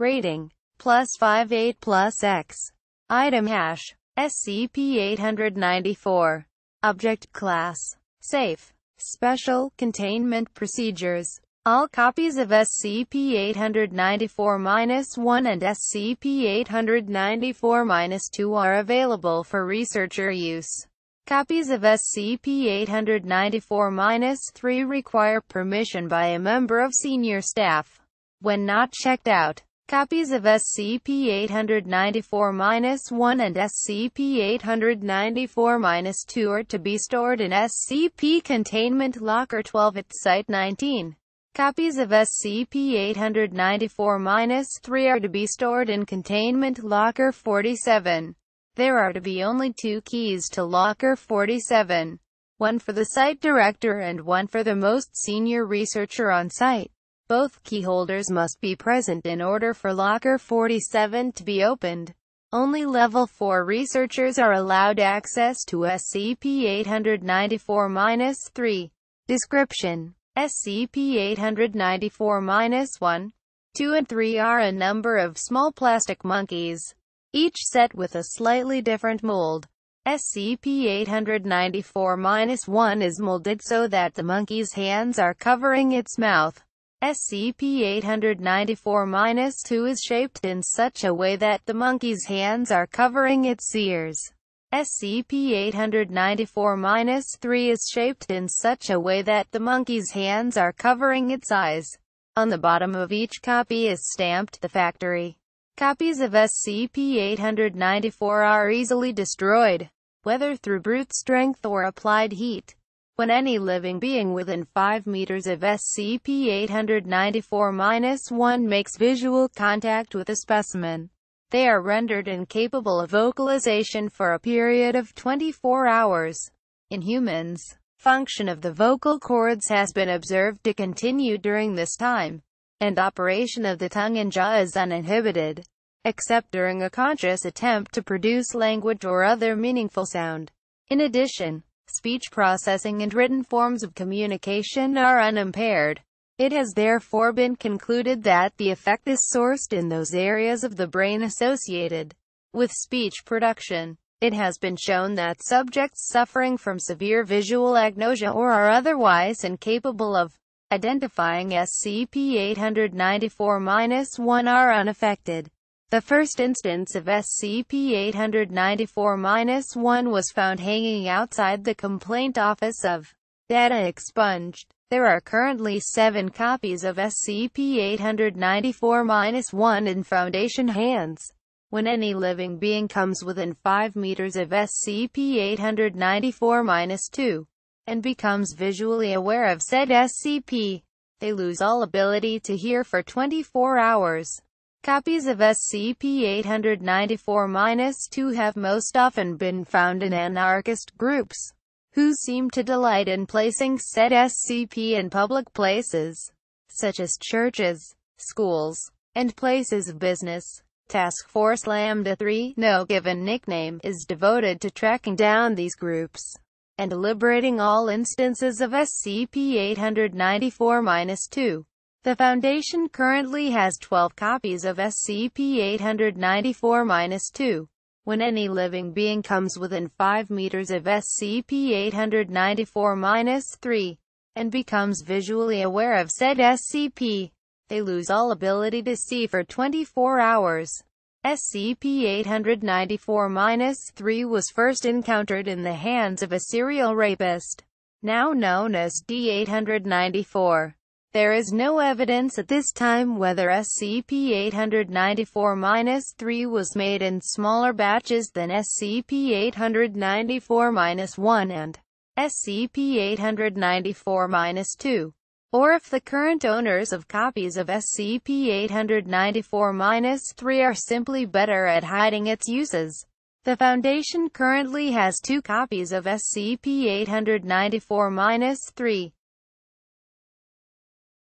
Rating. Plus 58 plus X. Item hash. SCP-894. Object class. Safe. Special containment procedures. All copies of SCP-894-1 and SCP-894-2 are available for researcher use. Copies of SCP-894-3 require permission by a member of senior staff. When not checked out, Copies of SCP-894-1 and SCP-894-2 are to be stored in SCP Containment Locker 12 at Site 19. Copies of SCP-894-3 are to be stored in Containment Locker 47. There are to be only two keys to Locker 47, one for the site director and one for the most senior researcher on site. Both keyholders must be present in order for Locker 47 to be opened. Only Level 4 researchers are allowed access to SCP-894-3. Description SCP-894-1, 2 and 3 are a number of small plastic monkeys, each set with a slightly different mold. SCP-894-1 is molded so that the monkey's hands are covering its mouth. SCP-894-2 is shaped in such a way that the monkey's hands are covering its ears. SCP-894-3 is shaped in such a way that the monkey's hands are covering its eyes. On the bottom of each copy is stamped the factory. Copies of SCP-894 are easily destroyed, whether through brute strength or applied heat. When any living being within 5 meters of SCP-894-1 makes visual contact with a specimen, they are rendered incapable of vocalization for a period of 24 hours. In humans, function of the vocal cords has been observed to continue during this time, and operation of the tongue and jaw is uninhibited, except during a conscious attempt to produce language or other meaningful sound. In addition, speech processing and written forms of communication are unimpaired. It has therefore been concluded that the effect is sourced in those areas of the brain associated with speech production. It has been shown that subjects suffering from severe visual agnosia or are otherwise incapable of identifying SCP-894-1 are unaffected the first instance of SCP-894-1 was found hanging outside the complaint office of Data Expunged. There are currently seven copies of SCP-894-1 in Foundation hands. When any living being comes within 5 meters of SCP-894-2 and becomes visually aware of said SCP, they lose all ability to hear for 24 hours. Copies of SCP-894-2 have most often been found in anarchist groups, who seem to delight in placing said SCP in public places, such as churches, schools, and places of business. Task Force Lambda 3, no given nickname, is devoted to tracking down these groups and liberating all instances of SCP-894-2. The Foundation currently has 12 copies of SCP-894-2. When any living being comes within 5 meters of SCP-894-3 and becomes visually aware of said SCP, they lose all ability to see for 24 hours. SCP-894-3 was first encountered in the hands of a serial rapist, now known as D-894. There is no evidence at this time whether SCP-894-3 was made in smaller batches than SCP-894-1 and SCP-894-2, or if the current owners of copies of SCP-894-3 are simply better at hiding its uses. The Foundation currently has two copies of SCP-894-3.